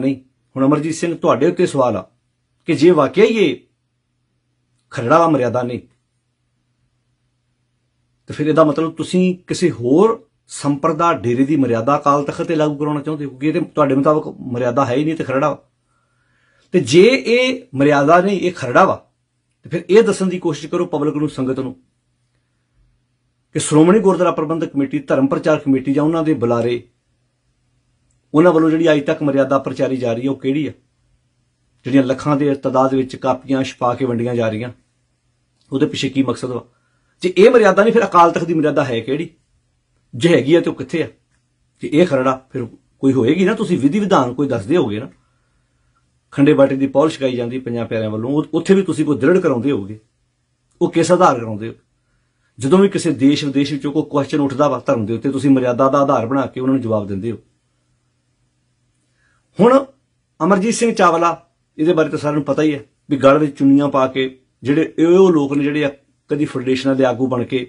ਨਹੀਂ ਹੁਣ ਅਮਰਜੀਤ ਸਿੰਘ ਤੁਹਾਡੇ ਉੱਤੇ ਸਵਾਲ ਆ ਕਿ ਜੇ ਵਾਕਿਆ ਹੀ ਇਹ ਖਰੜਾ ਮਰਿਆਦਾ ਨਹੀਂ ਤੇ ਫਿਰ ਇਹਦਾ ਮਤਲਬ ਤੁਸੀਂ ਕਿਸੇ ਹੋਰ ਸੰਪਰਦਾ ਡੇਰੇ ਦੀ ਮਰਿਆਦਾ ਕਾਲ ਤਖਤ ਤੇ ਲਾਗੂ ਕਰਾਉਣਾ ਚਾਹੁੰਦੇ ਹੋ ਕਿ ਇਹ ਤੇ ਤੁਹਾਡੇ ਮੁਤਾਬਕ ਮਰਿਆਦਾ ਹੈ ਹੀ ਨਹੀਂ ਤੇ ਖਰੜਾ ਤੇ ਜੇ ਇਹ ਮਰਿਆਦਾ ਨਹੀਂ ਇਹ ਖਰੜਾ ਵਾ ਤੇ ਫਿਰ ਇਹ ਦੱਸਣ ਦੀ ਕੋਸ਼ਿਸ਼ ਕਰੋ ਪਬਲਿਕ ਨੂੰ ਸੰਗਤ ਨੂੰ ਕਿ ਸ਼੍ਰੋਮਣੀ ਗੁਰਦੁਆਰਾ ਪ੍ਰਬੰਧਕ ਕਮੇਟੀ ਧਰਮ ਪ੍ਰਚਾਰ ਕਮੇਟੀ ਜਾਂ ਉਹਨਾਂ ਦੇ ਬੁਲਾਰੇ ਉਹਨਾਂ ਵੱਲੋਂ ਜਿਹੜੀ ਅੱਜ ਤੱਕ ਮਰਿਆਦਾ ਪ੍ਰਚਾਰੀ ਜਾ ਰਹੀ ਹੈ ਉਹ ਕਿਹੜੀ ਹੈ ਜਿਹੜੀਆਂ ਲੱਖਾਂ ਦੇ ਤਦਾਦ ਵਿੱਚ ਕਾਪੀਆਂ ਛਪਾ ਕੇ ਵੰਡੀਆਂ ਜਾ ਰਹੀਆਂ ਉਹਦੇ ਪਿੱਛੇ ਕੀ ਮਕਸਦ ਵਾ ਜੇ ਇਹ ਮਰਿਆਦਾ ਨਹੀਂ ਫਿਰ ਅਕਾਲ ਤਖਤ ਦੀ ਮਰਿਆਦਾ ਹੈ ਕਿਹੜੀ ਜੇ ਹੈਗੀ ਆ ਤੇ ਉਹ ਕਿੱਥੇ ਆ ਜੇ ਇਹ ਖਰੜਾ ਫਿਰ ਕੋਈ ਹੋਏਗੀ ਨਾ ਤੁਸੀਂ ਵਿਧੀ ਵਿਧਾਨ ਕੋਈ ਦੱਸਦੇ ਹੋਗੇ ਨਾ ਖੰਡੇ ਬਾਟੇ ਦੀ ਪੌਲਿਸ਼ ਕਾਈ ਜਾਂਦੀ ਪੰਜਾਬ ਪਿਆਰਿਆਂ ਵੱਲੋਂ ਉੱਥੇ ਵੀ ਤੁਸੀਂ ਕੋਈ ਦ੍ਰਿੜ ਕਰਾਉਂਦੇ ਹੋਗੇ ਉਹ ਕਿਸ ਆਧਾਰ ਕਰਾਉਂਦੇ ਹੋ ਜਦੋਂ ਵੀ ਕਿਸੇ ਦੇਸ਼ ਵਿਦੇਸ਼ ਵਿੱਚੋਂ ਕੋਈ ਕੁਐਸਚਨ ਉੱਠਦਾ ਵਾ ਧਰਮ ਦੇ ਉੱਤੇ ਤੁਸੀਂ ਮਰਿਆਦਾ ਦਾ ਆਧਾਰ ਬਣਾ ਕੇ ਉਹਨਾਂ ਨੂੰ ਜਵਾਬ ਦਿੰਦੇ ਹੋ ਹੁਣ ਅਮਰਜੀਤ ਸਿੰਘ ਚਾਵਲਾ ਇਹਦੇ ਬਾਰੇ ਤਾਂ ਸਾਰਿਆਂ ਨੂੰ ਪਤਾ ਹੀ ਹੈ ਵੀ ਗਲ ਵਿੱਚ ਚੁੰਨੀਆਂ ਪਾ ਕੇ ਜਿਹੜੇ ਇਹ ਉਹ ਲੋਕ ਨੇ ਜਿਹੜੇ ਕਦੀ ਫੈਡਰੇਸ਼ਨਾਂ ਦੇ ਆਗੂ ਬਣ ਕੇ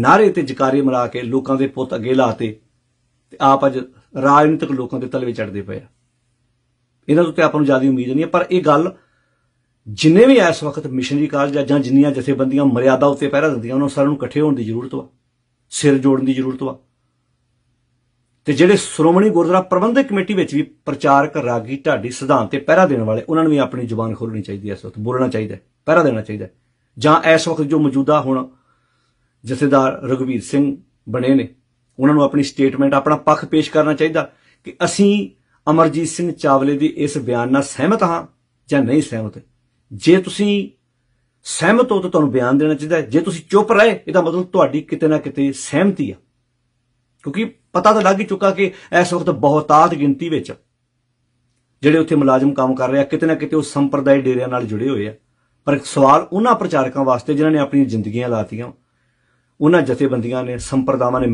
ਨਾਰੇ ਤੇ ਜਕਾਰੇ ਮਰਾ ਕੇ ਲੋਕਾਂ ਦੇ ਪੁੱਤ ਅੱਗੇ ਲਾਤੇ ਤੇ ਆਪ ਅੱਜ ਰਾਜਨੀਤਿਕ ਲੋਕਾਂ ਦੇ ਤਲਵੇ ਚੜਦੇ ਪਏ ਆ ਇਹਨਾਂ ਤੋਂ ਤੇ ਆਪਾਂ ਨੂੰ ਜ਼ਿਆਦਾ ਉਮੀਦ ਨਹੀਂ ਹੈ ਪਰ ਇਹ ਗੱਲ ਜਿੰਨੇ ਵੀ ਇਸ ਵਕਤ ਮਿਸ਼ਨਰੀ ਕਾਰਜ ਜਾਂ ਜਿੰਨੀਆਂ ਜਥੇਬੰਦੀਆਂ ਮਰਿਆਦਾ ਉੱਤੇ ਪਹਿਰਾ ਦਿੰਦੀਆਂ ਉਹਨਾਂ ਸਾਰਿਆਂ ਨੂੰ ਇਕੱਠੇ ਹੋਣ ਦੀ ਜ਼ਰੂਰਤ ਵਾ ਸਿਰ ਜੋੜਨ ਦੀ ਜ਼ਰੂਰਤ ਵਾ ਤੇ ਜਿਹੜੇ ਸ਼੍ਰੋਮਣੀ ਗੁਰਦੁਆਰਾ ਪ੍ਰਬੰਧਕ ਕਮੇਟੀ ਵਿੱਚ ਵੀ ਪ੍ਰਚਾਰਕ ਰਾਗੀ ਢਾਡੀ ਸਿਧਾਂਤ ਤੇ ਪਹਿਰਾ ਦੇਣ ਵਾਲੇ ਉਹਨਾਂ ਨੂੰ ਵੀ ਆਪਣੀ ਜ਼ੁਬਾਨ ਖੋਲਣੀ ਚਾਹੀਦੀ ਹੈ ਇਸ ਵਕਤ ਬੋਲਣਾ ਚਾਹੀਦਾ ਹੈ ਪਹਿਰਾ ਦੇਣਾ ਚਾਹੀਦਾ ਹੈ ਜਾਂ ਇਸ ਵਕਤ ਜੋ ਮੌਜੂਦਾ ਹੁਣ ਜਥੇਦਾਰ ਰਗਵੀਰ ਸਿੰਘ ਬਣੇ ਨੇ ਉਹਨਾਂ ਨੂੰ ਆਪਣੀ ਸਟੇਟਮੈਂਟ ਆਪਣਾ ਪੱਖ ਪੇਸ਼ ਕਰਨਾ ਚਾਹੀਦਾ ਕਿ ਅਸੀਂ ਅਮਰਜੀਤ ਸਿੰਘ ਚਾਵਲੇ ਦੇ ਇਸ ਬਿਆਨ ਨਾਲ ਸਹਿਮਤ ਹਾਂ ਜਾਂ ਨਹੀਂ ਸਹਿਮਤ ਜੇ ਤੁਸੀਂ ਸਹਿਮਤ ਹੋ ਤਾਂ ਤੁਹਾਨੂੰ ਬਿਆਨ ਦੇਣਾ ਚਾਹੀਦਾ ਜੇ ਤੁਸੀਂ ਚੁੱਪ ਰਹੇ ਇਹਦਾ ਮਤਲਬ ਤੁਹਾਡੀ ਕਿਤੇ ਨਾ ਕਿਤੇ ਸਹਿਮਤੀ ਆ ਕਿਉਂਕਿ ਪਤਾ ਤਾਂ ਲੱਗ ਹੀ ਚੁੱਕਾ ਕਿ ਇਸ ਵਕਤ ਬਹੁਤਾਤ ਗਿਣਤੀ ਵਿੱਚ ਜਿਹੜੇ ਉੱਥੇ ਮੁਲਾਜ਼ਮ ਕੰਮ ਕਰ ਰਹੇ ਆ ਕਿਤੇ ਨਾ ਕਿਤੇ ਉਹ ਸੰਪਰਦਾਇ ਡੇਰਿਆਂ ਨਾਲ ਜੁੜੇ ਹੋਏ ਆ ਪਰ ਸਵਾਲ ਉਹਨਾਂ ਪ੍ਰਚਾਰਕਾਂ ਵਾਸਤੇ ਜਿਨ੍ਹਾਂ ਨੇ ਆਪਣੀਆਂ ਜ਼ਿੰਦਗੀਆਂ ਲਾਤੀਆਂ ਉਹਨਾਂ ਜਥੇਬੰਦੀਆਂ ਨੇ ਸੰਪਰਦਾਵਾਂ ਨੇ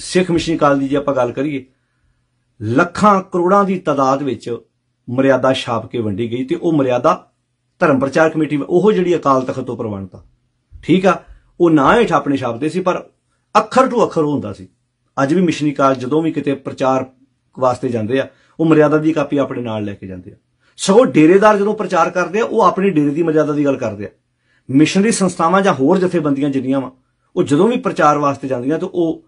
ਸਿੱਖ ਮਿਸ਼ਨ ਕਾਲ ਦੀ ਜੇ ਆਪਾਂ ਗੱਲ ਕਰੀਏ ਲੱਖਾਂ ਕਰੋੜਾਂ ਦੀ ਤਦਾਦ ਵਿੱਚ ਮਰਿਆਦਾ ਛਾਪ ਕੇ ਵੰਡੀ ਗਈ ਤੇ ਉਹ ਮਰਿਆਦਾ ਧਰਮ ਪ੍ਰਚਾਰ ਕਮੇਟੀ ਉਹ ਜਿਹੜੀ ਅਕਾਲ ਤਖਤ ਤੋਂ ਪ੍ਰਵਾਨਤਾ ਠੀਕ ਆ ਉਹ ਨਾ ਹੀ ਛਾਪਣੇ ਛਾਪਦੇ ਸੀ ਪਰ ਅੱਖਰ ਟੂ ਅੱਖਰ ਹੁੰਦਾ ਸੀ ਅੱਜ ਵੀ ਮਿਸ਼ਨੀ ਕਾਲ ਜਦੋਂ ਵੀ ਕਿਤੇ ਪ੍ਰਚਾਰ ਵਾਸਤੇ ਜਾਂਦੇ ਆ ਉਹ ਮਰਿਆਦਾ ਦੀ ਕਾਪੀ ਆਪਣੇ ਨਾਲ ਲੈ ਕੇ ਜਾਂਦੇ ਆ ਸਗੋਂ ਡੇਰੇਦਾਰ ਜਦੋਂ ਪ੍ਰਚਾਰ ਕਰਦੇ ਆ ਉਹ ਆਪਣੀ ਡੇਰੇ ਦੀ ਮਰਿਆਦਾ ਦੀ ਗੱਲ ਕਰਦੇ ਆ ਮਿਸ਼ਨਰੀ ਸੰਸਥਾਵਾਂ ਜਾਂ ਹੋਰ ਜਥੇਬੰਦੀਆਂ ਜਿੰਨੀਆਂ ਵਾ ਉਹ ਜਦੋਂ ਵੀ ਪ੍ਰਚਾਰ ਵਾਸਤੇ ਜਾਂਦੀਆਂ ਤਾਂ ਉਹ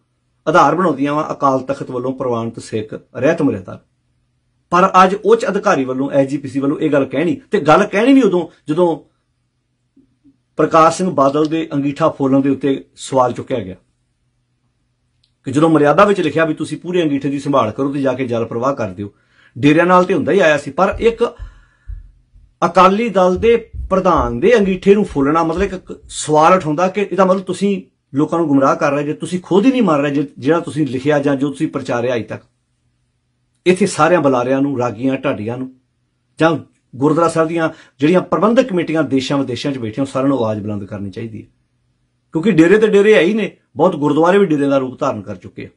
ਆਧਾਰ ਬਣਾਉਂਦੀਆਂ ਵਾ ਅਕਾਲ ਤਖਤ ਵੱਲੋਂ ਪ੍ਰਵਾਨਿਤ ਸਿੱਖ ਰਹਿਤ ਮਰਿਆਦਾ ਪਰ ਅੱਜ ਉੱਚ ਅਧਿਕਾਰੀ ਵੱਲੋਂ ਐਜੀਪੀਸੀ ਵੱਲੋਂ ਇਹ ਗੱਲ ਕਹਿਣੀ ਤੇ ਗੱਲ ਕਹਿਣੀ ਨਹੀਂ ਉਦੋਂ ਜਦੋਂ ਪ੍ਰਕਾਸ਼ ਸਿੰਘ ਬਾਦਲ ਦੇ ਅੰਗੀਠਾ ਫੋਲਣ ਦੇ ਉੱਤੇ ਸਵਾਲ ਚੁੱਕਿਆ ਗਿਆ ਕਿ ਜਦੋਂ ਮਰਿਆਦਾ ਵਿੱਚ ਲਿਖਿਆ ਵੀ ਤੁਸੀਂ ਪੂਰੇ ਅੰਗੀਠੇ ਦੀ ਸੰਭਾਲ ਕਰੋ ਤੇ ਜਾ ਕੇ ਜਲ ਪ੍ਰਵਾਹ ਕਰ ਦਿਓ ਡੇਰਿਆਂ ਨਾਲ ਤੇ ਹੁੰਦਾ ਹੀ ਆਇਆ ਸੀ ਪਰ ਇੱਕ ਅਕਾਲੀ ਦਲ ਦੇ ਪ੍ਰਧਾਨ ਦੇ ਅੰਗੀਠੇ ਨੂੰ ਫੁੱਲਣਾ ਮਤਲਬ ਇੱਕ ਸਵਾਲ ਉਠਾਉਂਦਾ ਕਿ ਇਹਦਾ ਮਤਲਬ ਤੁਸੀਂ ਲੋਕਾਂ ਨੂੰ ਗੁੰਮਰਾਹ ਕਰ ਰਹੇ ਜੇ ਤੁਸੀਂ ਖੁਦ ਹੀ ਨਹੀਂ ਮੰਨ ਰਹੇ ਜਿਹੜਾ ਤੁਸੀਂ ਲਿਖਿਆ ਜਾਂ ਜੋ ਤੁਸੀਂ ਪ੍ਰਚਾਰਿਆ ਅਜੇ ਤੱਕ ਇੱਥੇ ਸਾਰਿਆਂ ਬੁਲਾਰਿਆਂ ਨੂੰ ਰਾਗੀਆਂ ਢਾਡੀਆਂ ਨੂੰ ਜਾਂ ਗੁਰਦੁਆਰਾ ਸਾਹਿਬ ਦੀਆਂ ਜਿਹੜੀਆਂ ਪ੍ਰਬੰਧਕ ਕਮੇਟੀਆਂ ਦੇਸ਼ਾਂ ਵਿਦੇਸ਼ਾਂ 'ਚ ਬੈਠੀਆਂ ਸਾਰਿਆਂ ਨੂੰ ਆਵਾਜ਼ ਬੁਲੰਦ ਕਰਨੀ ਚਾਹੀਦੀ ਹੈ ਕਿਉਂਕਿ ਡੇਰੇ ਤੇ ਡੇਰੇ ਆਈ ਨੇ ਬਹੁਤ ਗੁਰਦੁਆਰੇ ਵੀ ਡੇਰੇ ਦਾ ਰੂਪ ਧਾਰਨ ਕਰ ਚੁੱਕੇ ਆ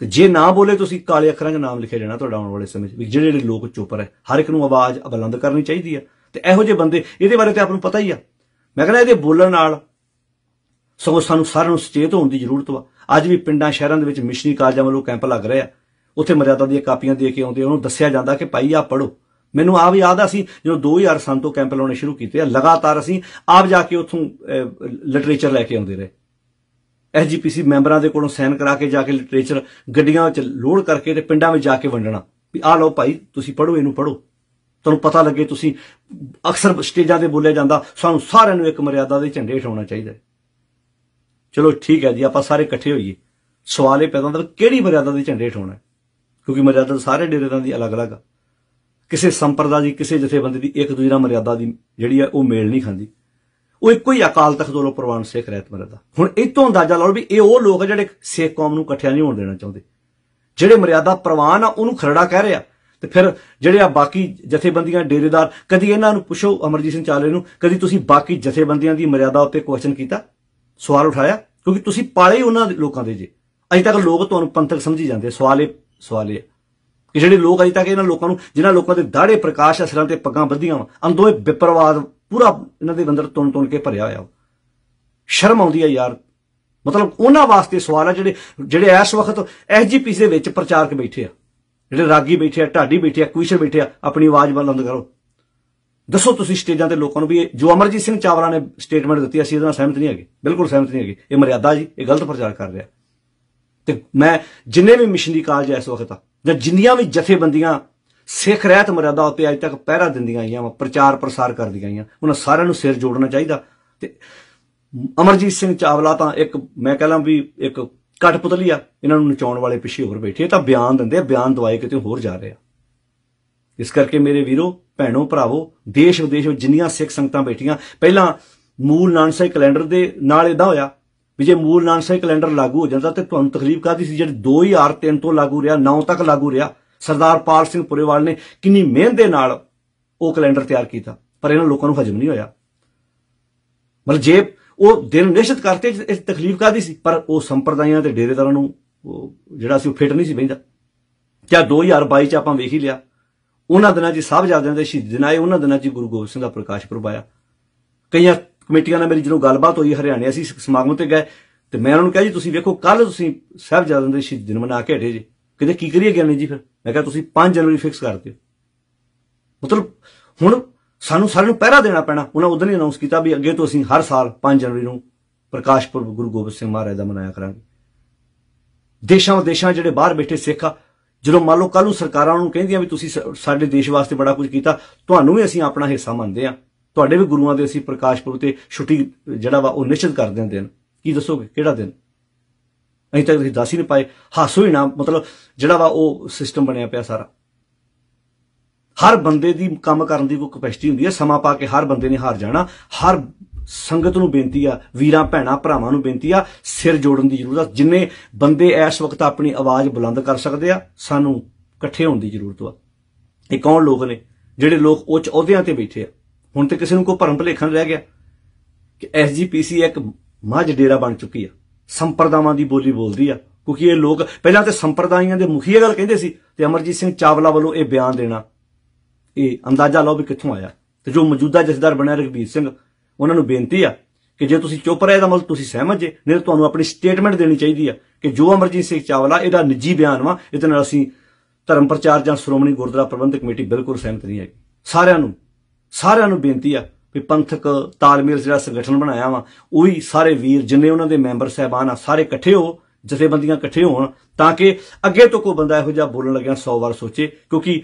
ਤੇ ਜੇ ਨਾ ਬੋਲੇ ਤੁਸੀਂ ਕਾਲੇ ਅੱਖਰਾਂ 'ਚ ਨਾਮ ਲਿਖਿਆ ਜਾਣਾ ਤੁਹਾਡਾ ਆਉਣ ਵਾਲੇ ਸਮੇਂ ਵਿੱਚ ਜਿਹੜੇ ਜਿਹੜੇ ਲੋਕ ਚੁੱਪ ਰਹੇ ਹਰ ਇੱਕ ਨੂੰ ਆਵਾਜ਼ ਅਬਲੰਦ ਕਰਨੀ ਚਾਹੀਦੀ ਆ ਤੇ ਇਹੋ ਜਿਹੇ ਬੰਦੇ ਇਹਦੇ ਬਾਰੇ ਤੇ ਆਪ ਨੂੰ ਪਤਾ ਹੀ ਆ ਮੈਂ ਕਹਿੰਦਾ ਇਹਦੇ ਬੋਲਣ ਨਾਲ ਸਗੋਂ ਸਾਨੂੰ ਸਾਰਿਆਂ ਨੂੰ ਸੁਚੇਤ ਹੋਣ ਦੀ ਜ਼ਰੂਰਤ ਵਾ ਅੱਜ ਵੀ ਪਿੰਡਾਂ ਸ਼ਹਿਰਾਂ ਦੇ ਵਿੱਚ ਮਿਸ਼ਨਰੀ ਕਾਲਜਾਂ ਵੱਲੋਂ ਕੈਂਪ ਲੱਗ ਰਹੇ ਆ ਉੱਥੇ ਮਰਿਆਦਾ ਦੀਆਂ ਕਾਪੀਆਂ ਦੇ ਕੇ ਆਉਂਦੇ ਉਹਨੂੰ ਦੱਸਿਆ ਜਾਂਦਾ ਕਿ ਭਾਈ ਆ ਪੜੋ ਮੈਨੂੰ ਆਪ ਯਾਦ ਆ ਸੀ ਜਦੋਂ 2000 ਸਾਲ ਤੋਂ ਕੈਂਪ ਲਾਉਣੇ ਸ਼ੁਰੂ ਕੀਤੇ ਆ ਲਗਾਤਾਰ ਅਸੀਂ ਆਪ ਜਾ ਕੇ ਉੱਥੋਂ ਲਿਟਰੇਚਰ ਲੈ ਕੇ ਆਉਂਦੇ ਰਹੇ ਐਸਜੀਪੀਸੀ ਮੈਂਬਰਾਂ ਦੇ ਕੋਲੋਂ ਸਾਈਨ ਕਰਾ ਕੇ ਜਾ ਕੇ ਲਿਟਰੇਚਰ ਗੱਡੀਆਂ ਵਿੱਚ ਲੋਡ ਕਰਕੇ ਤੇ ਪਿੰਡਾਂ ਵਿੱਚ ਜਾ ਕੇ ਵੰਡਣਾ ਵੀ ਆ ਲਓ ਭਾਈ ਤੁਸੀਂ ਪੜੋ ਇਹਨੂੰ ਪੜੋ ਤੁਹਾਨੂੰ ਪਤਾ ਲੱਗੇ ਤੁਸੀਂ ਅਕਸਰ ਸਟੇਜਾਂ ਤੇ ਬੋਲਿਆ ਜਾਂਦਾ ਸਾਨੂੰ ਸਾਰਿਆਂ ਨੂੰ ਇੱਕ ਮਰਿਆਦਾ ਦੇ ਝੰਡੇ ਉਠਾਉਣਾ ਚਾਹੀਦਾ ਚਲੋ ਠੀਕ ਹੈ ਜੀ ਆਪਾਂ ਸਾਰੇ ਇਕੱਠੇ ਹੋਈਏ ਸਵਾਲ ਇਹ ਪੈਦਾ ਹੁੰਦਾ ਕਿਹੜੀ ਮਰਿਆਦਾ ਦੇ ਝੰਡੇ ਉਠਾਉਣਾ ਕਿਉਂਕਿ ਮਰਿਆਦਾ ਸਾਰੇ ਡੇਰੇਦਾਰਾਂ ਦੀ ਅਲੱਗ-ਅਲੱਗ ਆ ਕਿਸੇ ਸੰਪਰਦਾ ਦੀ ਕਿਸੇ ਜਥੇਬੰਦੀ ਦੀ ਇੱਕ ਦੂਜੇ ਨਾਲ ਮਰਿਆਦਾ ਦੀ ਜਿਹੜੀ ਆ ਉਹ ਮੇਲ ਨਹੀਂ ਖਾਂਦੀ ਉਹ ਇੱਕੋ ਹੀ ਅਕਾਲ ਤਖਤ ਵੱਲੋਂ ਪ੍ਰਵਾਨ ਸਿੱਖ ਰਹਿਤ ਦਾ ਹੁਣ ਇਤੋਂ ਅੰਦਾਜ਼ਾ ਲਾਓ ਵੀ ਇਹ ਉਹ ਲੋਕ ਜਿਹੜੇ ਸਿੱਖ ਕੌਮ ਨੂੰ ਇਕੱਠਿਆ ਨਹੀਂ ਹੋਣ ਦੇਣਾ ਚਾਹੁੰਦੇ ਜਿਹੜੇ ਮਰਿਆਦਾ ਪ੍ਰਵਾਨ ਆ ਉਹਨੂੰ ਖਰੜਾ ਕਹਿ ਰਿਹਾ ਤੇ ਫਿਰ ਜਿਹੜੇ ਆ ਬਾਕੀ ਜਥੇਬੰਦੀਆਂ ਡੇਰੇਦਾਰ ਕਦੀ ਇਹਨਾਂ ਨੂੰ ਪੁੱਛੋ ਅਮਰਜੀਤ ਸਿੰਘ ਚਾਲੇ ਨੂੰ ਕਦੀ ਤੁਸੀਂ ਬਾਕੀ ਜਥੇਬੰਦੀਆਂ ਦੀ ਮਰਿਆਦਾ ਉੱਤੇ ਕੁਐਸਚਨ ਕੀਤਾ ਸਵਾਲ ਉਠਾਇਆ ਕਿਉਂਕਿ ਤੁਸੀਂ ਪਾਲੇ ਉਹਨਾਂ ਦੇ ਲੋਕਾਂ ਦੇ ਜੇ ਅਜੇ ਤੱਕ ਲੋਕ ਤੁਹਾਨੂੰ ਪੰਥਕ ਸਮਝੀ ਜਾਂਦੇ ਸਵਾਲ ਇਹ ਸਵਾਲ ਇਹ ਕਿ ਜਿਹੜੇ ਲੋਕ ਅਜੇ ਤੱਕ ਇਹਨਾਂ ਲੋਕਾਂ ਨੂੰ ਜਿਨ੍ਹਾਂ ਲੋਕਾਂ ਦੇ ਦਾੜੇ ਪ੍ਰਕਾਸ਼ ਅਸਰਾਂ ਤੇ ਪੱਗਾਂ ਬੱਧੀਆਂ ਅੰਦੋਏ ਵਿਪਰਵਾਦ ਪੂਰਾ ਇਹਨਾਂ ਦੇ ਅੰਦਰ ਤੁਣ ਤੁਣ ਕੇ ਭਰਿਆ ਹੋਇਆ ਸ਼ਰਮ ਆਉਂਦੀ ਹੈ ਯਾਰ ਮਤਲਬ ਉਹਨਾਂ ਵਾਸਤੇ ਸਵਾਲ ਹੈ ਜਿਹੜੇ ਜਿਹੜੇ ਇਸ ਵਕਤ ਐਸਜੀਪੀਸੀ ਦੇ ਵਿੱਚ ਪ੍ਰਚਾਰਕ ਬੈਠੇ ਆ ਜਿਹੜੇ ਰਾਗੀ ਬੈਠੇ ਆ ਢਾਡੀ ਬੈਠੇ ਆ ਕੁਇਸ਼ਰ ਬੈਠੇ ਆ ਆਪਣੀ ਆਵਾਜ਼ ਬੁਲੰਦ ਕਰੋ ਦੱਸੋ ਤੁਸੀਂ ਸਟੇਜਾਂ ਤੇ ਲੋਕਾਂ ਨੂੰ ਵੀ ਜੋ ਅਮਰਜੀਤ ਸਿੰਘ ਚਾਵਲਾ ਨੇ ਸਟੇਟਮੈਂਟ ਦਿੱਤੀ ਅਸੀਂ ਇਹਦਾਂ ਸਹਿਮਤ ਨਹੀਂ ਹੈਗੇ ਬਿਲਕੁਲ ਸਹਿਮਤ ਨਹੀਂ ਹੈਗੇ ਇਹ ਮਰਿਆਦਾ ਜੀ ਇਹ ਗਲਤ ਪ੍ਰਚਾਰ ਕਰ ਰਿਹਾ ਤੇ ਮੈਂ ਜਿੰਨੇ ਵੀ ਮਿਸ਼ਨਰੀ ਕਾਲਜ ਐਸ ਵਕਤ ਆ ਜਾਂ ਜਿੰਨੀਆਂ ਵੀ ਜਥੇਬੰਦੀਆਂ ਸਿੱਖ ਰਹਿਤ ਮਰਿਆਦਾ ਉੱਤੇ ਅੱਜ ਤੱਕ ਪਹਿਰਾ ਦਿੰਦੀਆਂ ਆਈਆਂ ਵਾ ਪ੍ਰਚਾਰ ਪ੍ਰਸਾਰ ਕਰਦੀਆਂ ਆਈਆਂ ਉਹਨਾਂ ਸਾਰਿਆਂ ਨੂੰ ਸਿਰ ਜੋੜਨਾ ਚਾਹੀਦਾ ਤੇ ਅਮਰਜੀਤ ਸਿੰਘ ਚਾਵਲਾ ਤਾਂ ਇੱਕ ਮੈਂ ਕਹਿੰਦਾ ਵੀ ਇੱਕ ਕਟਪੁਤਲੀ ਆ ਇਹਨਾਂ ਨੂੰ ਨਚਾਉਣ ਵਾਲੇ ਪਿੱਛੇ ਹੋਰ ਬੈਠੇ ਤਾਂ ਬਿਆਨ ਦਿੰਦੇ ਆ ਬਿਆਨ ਦਵਾਈ ਕਿਤੇ ਹੋਰ ਜਾ ਰਹੇ ਆ ਇਸ ਕਰਕੇ ਮੇਰੇ ਵੀਰੋ ਭੈਣੋ ਭਰਾਵੋ ਦੇਸ਼ ਵਿਦੇਸ਼ ਵਿੱਚ ਜਿੰਨੀਆਂ ਸਿੱਖ ਸੰਗਤਾਂ ਬੈਠੀਆਂ ਪਹਿਲਾਂ ਮੂਲ ਨਾਨਸਾਈ ਕੈਲੰਡਰ ਦੇ ਨਾਲ ਇਦਾਂ ਹੋਇਆ ਵੀ ਜੇ ਮੂਲ ਨਾਨਸਾਈ ਕੈਲੰਡਰ ਲਾਗੂ ਹੋ ਜਾਂਦਾ ਤੇ ਤੁਹਾਨੂੰ ਤਕਲੀਫ ਕਾਦੀ ਸੀ ਜਿਹੜੇ 2003 ਤੋਂ ਲਾਗੂ ਰਿਹਾ 9 ਤੱਕ ਲਾਗੂ ਰਿਹਾ ਸਰਦਾਰ ਪਾਲ ਸਿੰਘ ਪੁਰੇਵਾਲ ਨੇ ਕਿੰਨੀ ਮਿਹਨਤ ਦੇ ਨਾਲ ਉਹ ਕੈਲੰਡਰ ਤਿਆਰ ਕੀਤਾ ਪਰ ਇਹਨਾਂ ਲੋਕਾਂ ਨੂੰ ਹਜਮ ਨਹੀਂ ਹੋਇਆ ਮਤਲਬ ਜੇ ਉਹ ਦਿਨ ਨਿਸ਼ਚਿਤ ਕਰਤੇ ਇਸ ਤਕਲੀਫ ਕਾਦੀ ਸੀ ਪਰ ਉਹ ਸੰਪਰਦਾਇਆਂ ਤੇ ਡੇਰੇਦਾਰਾਂ ਨੂੰ ਜਿਹੜਾ ਸੀ ਉਹ ਫਿੱਟ ਨਹੀਂ ਸੀ ਬੈਂਦਾ ਜਾਂ 2022 ਚ ਆਪਾਂ ਵੇਖ ਹੀ ਲਿਆ ਉਹਨਾਂ ਦਿਨਾਂ 'ਚ ਸਭ ਸਾਹਿਬਜ਼ਾਦਿਆਂ ਦੇ ਸ਼ਹੀਦ ਦਿਨਾਏ ਉਹਨਾਂ ਦਿਨਾਂ 'ਚ ਗੁਰੂ ਗੋਬਿੰਦ ਸਿੰਘ ਦਾ ਪ੍ਰਕਾਸ਼ ਪੁਰਬ ਕਈਆਂ ਕਮੇਟੀਆਂ ਨਾਲ ਮੇਰੀ ਜਦੋਂ ਗੱਲਬਾਤ ਹੋਈ ਹਰਿਆਣੇ ਅਸੀਂ ਸਮਾਗਮ ਤੇ ਗਏ ਤੇ ਮੈਂ ਉਹਨਾਂ ਨੂੰ ਕਿਹਾ ਜੀ ਤੁਸੀਂ ਵੇਖੋ ਕੱਲ ਤੁਸੀਂ ਸਭ ਸਾਹਿਬਜ਼ਾਦਿਆਂ ਦੇ ਸ਼ਹੀਦ ਦਿਨ ਮਨਾ ਕੇ ਹਟੇ ਜੀ ਕਿਤੇ ਕੀ ਕਰੀਏ ਗਿਆਨੀ ਜੀ ਫਿਰ ਮੈਂ ਕਿਹਾ ਤੁਸੀਂ 5 ਜਨਵਰੀ ਫਿਕਸ ਕਰ ਦਿਓ ਮਤਲਬ ਹੁਣ ਸਾਨੂੰ ਸਾਰਿਆਂ ਨੂੰ ਪਹਿਰਾ ਦੇਣਾ ਪੈਣਾ ਉਹਨਾਂ ਉਦੋਂ ਹੀ ਅਨਾਉਂਸ ਕੀਤਾ ਵੀ ਅੱਗੇ ਤੋਂ ਅਸੀਂ ਹਰ ਸਾਲ 5 ਜਨਵਰੀ ਨੂੰ ਪ੍ਰਕਾਸ਼ ਪੁਰਬ ਗੁਰੂ ਗੋਬਿੰਦ ਸਿੰਘ ਮਹਾਰਾਜ ਦਾ ਮਨਾਇਆ ਕਰਾਂਗੇ ਦੇਸ਼ਾਂ ਦੇਸ਼ਾਂ ਜਿਹੜੇ ਬਾਹਰ ਬੈਠੇ ਸਿੱਖ ਆ ਜਦੋਂ ਮੰਨ ਲਓ ਕੱਲ ਨੂੰ ਸਰਕਾਰਾਂ ਨੂੰ ਕਹਿੰਦੀਆਂ ਵੀ ਤੁਸੀਂ ਸਾਡੇ ਦੇਸ਼ ਵਾਸਤੇ ਬੜਾ ਕੁਝ ਕੀਤਾ ਤੁਹਾਨੂੰ ਵੀ ਅਸੀਂ ਆਪਣਾ ਹਿੱਸਾ ਮੰਨਦੇ ਆ ਤੁਹਾਡੇ ਵੀ ਗੁਰੂਆਂ ਦੇ ਅਸੀਂ ਪ੍ਰਕਾਸ਼ ਪੁਰਬ ਤੇ ਛੁੱਟੀ ਜਿਹੜਾ ਵਾ ਉਹ ਨਿਸ਼ਚਿਤ ਕਰ ਦਿੰਦੇ ਹਾਂ ਕੀ ਦੱਸੋਗੇ ਕਿਹੜਾ ਦਿਨ ਅਜੇ ਤੱਕ ਤੁਸੀਂ ਦੱਸ ਹੀ ਨਹੀਂ ਪਾਏ ਹਾਸੋ ਹੀ ਨਾ ਮਤਲਬ ਜਿਹੜਾ ਵਾ ਉਹ ਸਿਸਟਮ ਬਣਿਆ ਪਿਆ ਸਾਰਾ ਹਰ ਬੰਦੇ ਦੀ ਕੰਮ ਕਰਨ ਦੀ ਕੋ ਕਪੈਸਿਟੀ ਹੁੰਦੀ ਹੈ ਸਮਾਂ ਪਾ ਕੇ ਹਰ ਬੰਦੇ ਨੇ ਹਾਰ ਜਾਣਾ ਹਰ ਸੰਗਤ ਨੂੰ ਬੇਨਤੀ ਆ ਵੀਰਾਂ ਭੈਣਾਂ ਭਰਾਵਾਂ ਨੂੰ ਬੇਨਤੀ ਆ ਸਿਰ ਜੋੜਨ ਦੀ ਜ਼ਰੂਰਤ ਆ ਜਿੰਨੇ ਬੰਦੇ ਇਸ ਵਕਤ ਆਪਣੀ ਆਵਾਜ਼ ਬੁਲੰਦ ਕਰ ਸਕਦੇ ਆ ਸਾਨੂੰ ਇਕੱਠੇ ਹੋਣ ਦੀ ਜ਼ਰੂਰਤ ਆ ਇਹ ਕੌਣ ਲੋਕ ਨੇ ਜਿਹੜੇ ਲੋਕ ਉੱਚ ਅਹੁਦਿਆਂ ਤੇ ਬੈਠੇ ਆ ਹੁਣ ਤੇ ਕਿਸੇ ਨੂੰ ਕੋਈ ਭਰਮ ਭਲੇਖਣ ਰਹਿ ਗਿਆ ਕਿ ਐਸਜੀਪੀਸੀ ਇੱਕ ਮੱਝ ਡੇਰਾ ਬਣ ਚੁੱਕੀ ਆ ਸੰਪਰਦਾਵਾਂ ਦੀ ਬੋਲੀ ਬੋਲਦੀ ਆ ਕਿਉਂਕਿ ਇਹ ਲੋਕ ਪਹਿਲਾਂ ਤੇ ਸੰਪਰਦਾਇਆਂ ਦੇ ਮੁਖੀ ਇਹ ਗੱਲ ਕਹਿੰਦੇ ਸੀ ਤੇ ਅਮਰਜੀਤ ਸਿੰਘ ਚਾਵਲਾ ਵੱਲੋਂ ਇਹ ਬਿਆਨ ਦੇਣਾ ਇਹ ਅੰਦਾਜ਼ਾ ਲਾਓ ਵੀ ਕਿੱਥੋਂ ਆਇਆ ਤੇ ਜੋ ਮੌਜੂਦਾ ਜਿਸਦਾਰ ਬਣਿਆ ਰਗਵੀਰ ਸਿੰਘ ਉਹਨਾਂ ਨੂੰ ਬੇਨਤੀ ਆ ਕਿ ਜੇ ਤੁਸੀਂ ਚੁੱਪ ਰਹੇ ਤਾਂ ਮਤਲਬ ਤੁਸੀਂ ਸਹਿਮਤ ਜੇ ਨਹੀਂ ਤੁਹਾਨੂੰ ਆਪਣੀ ਸਟੇਟਮੈਂਟ ਦੇਣੀ ਚਾਹੀਦੀ ਆ ਕਿ ਜੋ ਅਮਰਜੀਤ ਸਿੰਘ ਚਾਵਲਾ ਇਹਦਾ ਨਿੱਜੀ ਬਿਆਨ ਵਾ ਇਹਦੇ ਨਾਲ ਅਸੀਂ ਧਰਮ ਪ੍ਰਚਾਰ ਜਾਂ ਸ਼੍ਰੋਮਣੀ ਗੁਰਦੁਆਰਾ ਪ੍ਰਬੰਧਕ ਕਮੇਟੀ ਬਿਲਕੁਲ ਸਹਿਮਤ ਨਹੀਂ ਹੈ ਸਾਰਿਆਂ ਨੂੰ ਸਾਰਿਆਂ ਨੂੰ ਬੇਨਤੀ ਆ ਵੀ ਪੰਥਕ ਤਾਲਮੇਲ ਜਿਹੜਾ ਸੰਗਠਨ ਬਣਾਇਆ ਵਾ ਉਹ ਵੀ ਸਾਰੇ ਵੀਰ ਜਿੰਨੇ ਉਹਨਾਂ ਦੇ ਮੈਂਬਰ ਸਹਿਬਾਨ ਆ ਸਾਰੇ ਇਕੱਠੇ ਹੋ ਜਥੇਬੰਦੀਆਂ ਇਕੱਠੇ ਹੋਣ ਤਾਂ ਕਿ ਅੱਗੇ ਤੋਂ ਕੋਈ ਬੰਦਾ ਇਹੋ ਜਿਹਾ ਬੋਲਣ ਲੱਗਿਆ 100 ਵਾਰ ਸੋਚੇ ਕਿਉਂਕਿ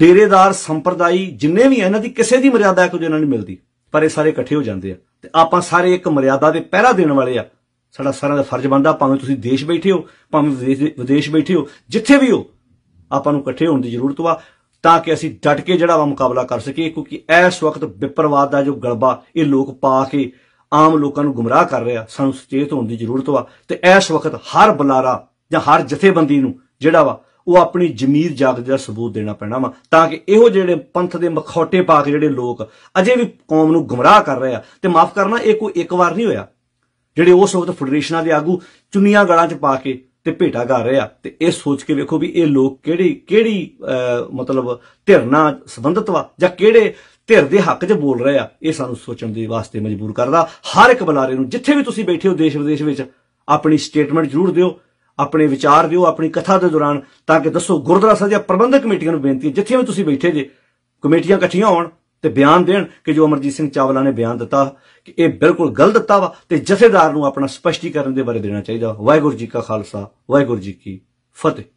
ਡੇਰੇਦਾਰ ਸੰਪਰਦਾਈ ਜਿੰਨੇ ਵੀ ਇਹਨਾਂ ਦੀ ਕਿਸੇ ਦੀ ਮਰਿਆਦਾ ਕੁਝ ਇਹਨਾਂ ਨੂੰ ਮਿਲਦੀ ਪਰ ਇਹ ਸਾਰੇ ਇਕੱਠੇ ਹੋ ਜਾਂਦੇ ਆ ਤੇ ਆਪਾਂ ਸਾਰੇ ਇੱਕ ਮਰਿਆਦਾ ਦੇ ਪਹਿਰਾ ਦੇਣ ਵਾਲੇ ਆ ਸਾਡਾ ਸਾਰਿਆਂ ਦਾ ਫਰਜ਼ ਬਣਦਾ ਭਾਵੇਂ ਤੁਸੀਂ ਦੇਸ਼ ਬੈਠੇ ਹੋ ਭਾਵੇਂ ਵਿਦੇਸ਼ ਬੈਠੇ ਹੋ ਜਿੱਥੇ ਵੀ ਹੋ ਆਪਾਂ ਨੂੰ ਇਕੱਠੇ ਹੋਣ ਦੀ ਜ਼ਰੂਰਤ ਵਾ ਤਾਂ ਕਿ ਅਸੀਂ ਡਟ ਕੇ ਜਿਹੜਾ ਵਾ ਮੁਕਾਬਲਾ ਕਰ ਸਕੀਏ ਕਿਉਂਕਿ ਇਸ ਵਕਤ ਵਿਪਰਵਾਦ ਦਾ ਜੋ ਗਲਬਾ ਇਹ ਲੋਕ ਪਾ ਕੇ ਆਮ ਲੋਕਾਂ ਨੂੰ ਗੁੰਮਰਾਹ ਕਰ ਰਿਹਾ ਸਾਨੂੰ ਸੁਚੇਤ ਹੋਣ ਦੀ ਜ਼ਰੂਰਤ ਵਾ ਤੇ ਇਸ ਵਕਤ ਹਰ ਬਲਾਰਾ ਜਾਂ ਹਰ ਜਥੇਬੰਦੀ ਨੂੰ ਜਿਹੜਾ ਵਾ ਉਹ ਆਪਣੀ ਜ਼ਮੀਰ ਜਾਗਦ ਦਾ ਸਬੂਤ ਦੇਣਾ ਪੈਣਾ ਵਾ ਤਾਂ ਕਿ ਇਹੋ ਜਿਹੜੇ ਪੰਥ ਦੇ ਮਖੌਟੇ ਪਾ ਕੇ ਜਿਹੜੇ ਲੋਕ ਅਜੇ ਵੀ ਕੌਮ ਨੂੰ ਗੁੰਮਰਾਹ ਕਰ ਰਹੇ ਆ ਤੇ ਮਾਫ ਕਰਨਾ ਇਹ ਕੋਈ ਇੱਕ ਵਾਰ ਨਹੀਂ ਹੋਇਆ ਜਿਹੜੇ ਉਸ ਵਕਤ ਫੈਡਰੇਸ਼ਨਾਂ ਦੇ ਆਗੂ ਚੁੰਨੀਆਂ ਗਲਾਂ 'ਚ ਪਾ ਕੇ ਤੇ ਭੇਟਾ ਕਰ ਰਿਹਾ ਤੇ ਇਹ ਸੋਚ ਕੇ ਵੇਖੋ ਵੀ ਇਹ ਲੋਕ ਕਿਹੜੀ ਕਿਹੜੀ ਮਤਲਬ ਧਿਰਨਾ ਸੰਬੰਧਤ ਵਾ ਜਾਂ ਕਿਹੜੇ ਧਿਰ ਦੇ ਹੱਕ 'ਚ ਬੋਲ ਰਹੇ ਆ ਇਹ ਸਾਨੂੰ ਸੋਚਣ ਦੇ ਵਾਸਤੇ ਮਜਬੂਰ ਕਰਦਾ ਹਰ ਇੱਕ ਬਲਾਰੇ ਨੂੰ ਜਿੱਥੇ ਵੀ ਤੁਸੀਂ ਬੈਠੇ ਹੋ ਦੇਸ਼ ਵਿਦੇਸ਼ ਵਿੱਚ ਆਪਣੀ ਸਟੇਟਮੈਂਟ ਜ਼ਰੂਰ ਦਿਓ ਆਪਣੇ ਵਿਚਾਰ ਦਿਓ ਆਪਣੀ ਕਥਾ ਦੇ ਦੌਰਾਨ ਤਾਂ ਕਿ ਦੱਸੋ ਗੁਰਦੁਆਰਾ ਸਾਹਿਬ ਜਾਂ ਪ੍ਰਬੰਧਕ ਕਮੇਟੀਆਂ ਨੂੰ ਬੇਨਤੀ ਹੈ ਜਿੱਥੇ ਵੀ ਤੁਸੀਂ ਬੈਠੇ ਜੇ ਕਮੇਟੀਆਂ ਇਕੱਠੀਆਂ ਹੋਣ ਤੇ ਬਿਆਨ ਦੇਣ ਕਿ ਜੋ ਅਮਰਜੀਤ ਸਿੰਘ ਚਾਵਲਾ ਨੇ ਬਿਆਨ ਦਿੱਤਾ ਕਿ ਇਹ ਬਿਲਕੁਲ ਗਲਤ ਦਿੱਤਾ ਵਾ ਤੇ ਜਥੇਦਾਰ ਨੂੰ ਆਪਣਾ ਸਪਸ਼ਟੀਕਰਨ ਦੇ ਬਾਰੇ ਦੇਣਾ ਚਾਹੀਦਾ ਵਾਹਿਗੁਰੂ ਜੀ ਕਾ ਖਾਲਸਾ ਵਾਹਿਗੁਰੂ ਜੀ ਕੀ ਫਤਿਹ